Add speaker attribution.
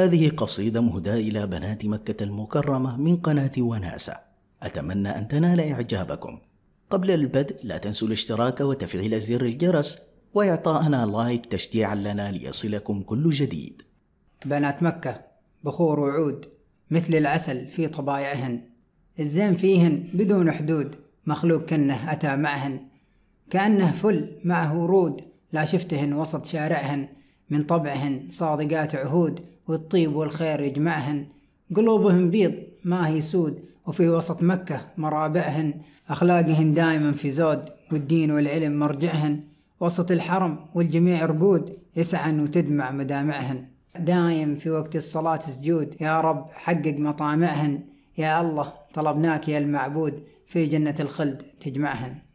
Speaker 1: هذه قصيدة مهداة إلى بنات مكة المكرمة من قناة وناسة أتمنى أن تنال إعجابكم قبل البدء لا تنسوا الاشتراك وتفعيل زر الجرس وإعطائنا لايك تشجيعا لنا ليصلكم كل جديد بنات
Speaker 2: مكة بخور وعود مثل العسل في طبايعهن الزين فيهن بدون حدود مخلوق كنه أتى معهن كأنه فل معه ورود لا شفتهن وسط شارعهن من طبعهن صادقات عهود والطيب والخير يجمعهن قلوبهم بيض ما هي سود وفي وسط مكة مرابعهن أخلاقهن دائما في زود والدين والعلم مرجعهن وسط الحرم والجميع رقود يسعن وتدمع مدامعهن دايم في وقت الصلاة سجود يا رب حقق مطامعهن يا الله طلبناك يا المعبود في جنة الخلد تجمعهن